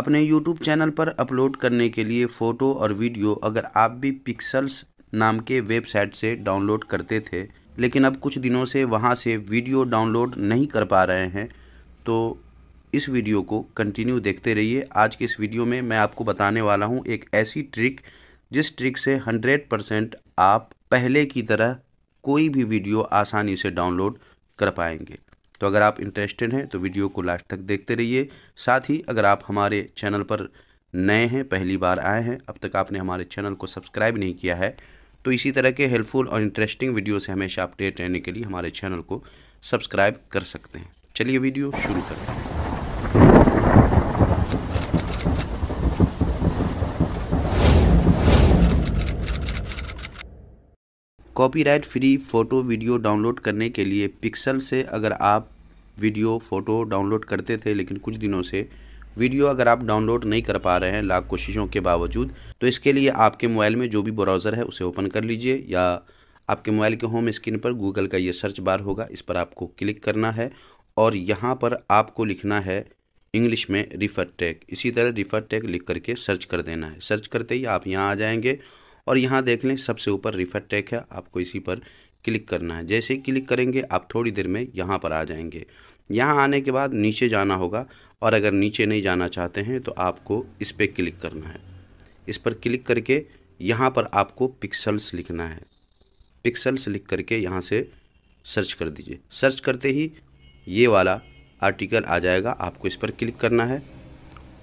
अपने YouTube channel पर upload करने के लिए फ़ोटो और वीडियो अगर आप भी पिक्सल्स नाम के वेबसाइट से डाउनलोड करते थे लेकिन अब कुछ दिनों से वहाँ से वीडियो डाउनलोड नहीं कर पा रहे हैं तो इस वीडियो को कंटिन्यू देखते रहिए आज के इस वीडियो में मैं आपको बताने वाला हूँ एक ऐसी ट्रिक जिस ट्रिक से 100 परसेंट आप पहले की तरह कोई भी वीडियो आसानी से डाउनलोड कर पाएंगे तो अगर आप इंटरेस्टेड हैं तो वीडियो को लास्ट तक देखते रहिए साथ ही अगर आप हमारे चैनल पर नए हैं पहली बार आए हैं अब तक आपने हमारे चैनल को सब्सक्राइब नहीं किया है तो इसी तरह के हेल्पफुल और इंटरेस्टिंग वीडियो से हमेशा अपडेट रहने के लिए हमारे चैनल को सब्सक्राइब कर सकते हैं चलिए वीडियो शुरू करते हैं copyright free photo video download करने के लिए पिक्सल से अगर आप वीडियो फ़ोटो डाउनलोड करते थे लेकिन कुछ दिनों से वीडियो अगर आप डाउनलोड नहीं कर पा रहे हैं लाख कोशिशों के बावजूद तो इसके लिए आपके मोबाइल में जो भी ब्राउज़र है उसे ओपन कर लीजिए या आपके मोबाइल के होम स्क्रीन पर गूगल का ये सर्च बार होगा इस पर आपको क्लिक करना है और यहाँ पर आपको लिखना है इंग्लिश में रिफ़र टैग इसी तरह रिफ़र टैग लिख करके सर्च कर देना है सर्च करते ही आप यहाँ आ जाएंगे और यहाँ देख लें सबसे ऊपर रिफर टैग है आपको इसी पर क्लिक करना है जैसे ही क्लिक करेंगे आप थोड़ी देर में यहाँ पर आ जाएंगे यहाँ आने के बाद नीचे जाना होगा और अगर नीचे नहीं जाना चाहते हैं तो आपको इस पर क्लिक करना है इस पर क्लिक करके यहाँ पर आपको पिक्सल्स लिखना है पिक्सल्स लिख करके यहाँ से सर्च कर दीजिए सर्च करते ही ये वाला आर्टिकल आ जाएगा आपको इस पर क्लिक करना है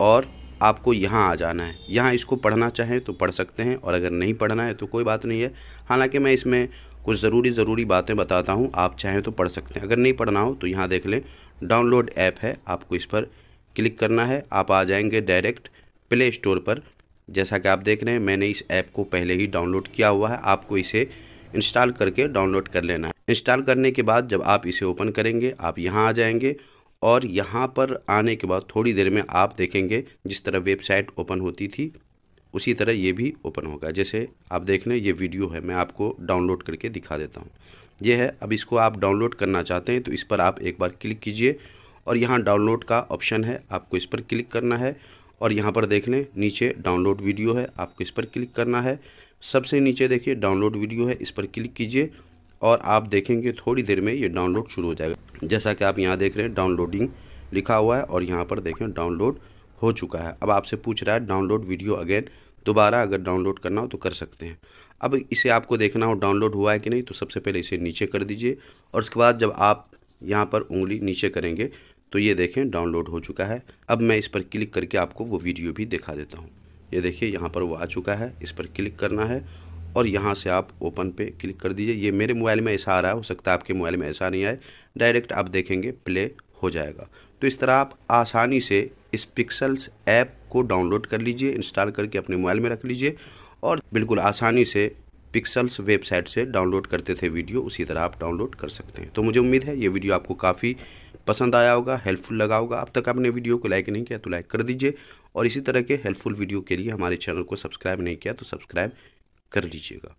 और आपको यहाँ आ जाना है यहाँ इसको पढ़ना चाहें तो पढ़ सकते हैं और अगर नहीं पढ़ना है तो कोई बात नहीं है हालांकि मैं इसमें कुछ ज़रूरी ज़रूरी बातें बताता हूँ आप चाहें तो पढ़ सकते हैं अगर नहीं पढ़ना हो तो यहाँ देख लें डाउनलोड ऐप है आपको इस पर क्लिक करना है आप आ जाएंगे डायरेक्ट प्ले स्टोर पर जैसा कि आप देख रहे हैं मैंने इस ऐप को पहले ही डाउनलोड किया हुआ है आपको इसे इंस्टॉल करके डाउनलोड कर लेना है इंस्टॉल करने के बाद जब आप इसे ओपन करेंगे आप यहाँ आ जाएंगे और यहाँ पर आने के बाद थोड़ी देर में आप देखेंगे जिस तरह वेबसाइट ओपन होती थी उसी तरह ये भी ओपन होगा जैसे आप देख लें ये वीडियो है मैं आपको डाउनलोड करके दिखा देता हूँ ये है अब इसको आप डाउनलोड करना चाहते हैं तो इस पर आप एक बार क्लिक कीजिए और यहाँ डाउनलोड का ऑप्शन है आपको इस पर क्लिक करना है और यहाँ पर देख लें नीचे डाउनलोड वीडियो है आपको इस पर क्लिक करना है सबसे नीचे देखिए डाउनलोड वीडियो है इस पर क्लिक कीजिए और आप देखेंगे थोड़ी देर में ये डाउनलोड शुरू हो जाएगा जैसा कि आप यहाँ देख रहे हैं डाउनलोडिंग लिखा हुआ है और यहाँ पर देखें डाउनलोड हो चुका है अब आपसे पूछ रहा है डाउनलोड वीडियो अगेन दोबारा अगर डाउनलोड करना हो तो कर सकते हैं अब इसे आपको देखना हो डाउनलोड हुआ है कि नहीं तो सबसे पहले इसे नीचे कर दीजिए और उसके बाद जब आप यहाँ पर उंगली नीचे करेंगे तो ये देखें डाउनलोड हो चुका है अब मैं इस पर क्लिक करके आपको वो वीडियो भी दिखा देता हूँ ये देखिए यहाँ पर वो आ चुका है इस पर क्लिक करना है और यहाँ से आप ओपन पे क्लिक कर दीजिए ये मेरे मोबाइल में ऐसा आ रहा है हो सकता है आपके मोबाइल में ऐसा नहीं आए डायरेक्ट आप देखेंगे प्ले हो जाएगा तो इस तरह आप आसानी से इस पिक्सल्स ऐप को डाउनलोड कर लीजिए इंस्टॉल करके अपने मोबाइल में रख लीजिए और बिल्कुल आसानी से पिक्सल्स वेबसाइट से डाउनलोड करते थे वीडियो उसी तरह आप डाउनलोड कर सकते हैं तो मुझे उम्मीद है ये वीडियो आपको काफ़ी पसंद आया होगा हेल्पफुल लगा होगा अब तक आपने वीडियो को लाइक नहीं किया तो लाइक कर दीजिए और इसी तरह के हेल्पफुल वीडियो के लिए हमारे चैनल को सब्सक्राइब नहीं किया तो सब्सक्राइब कर लीजिएगा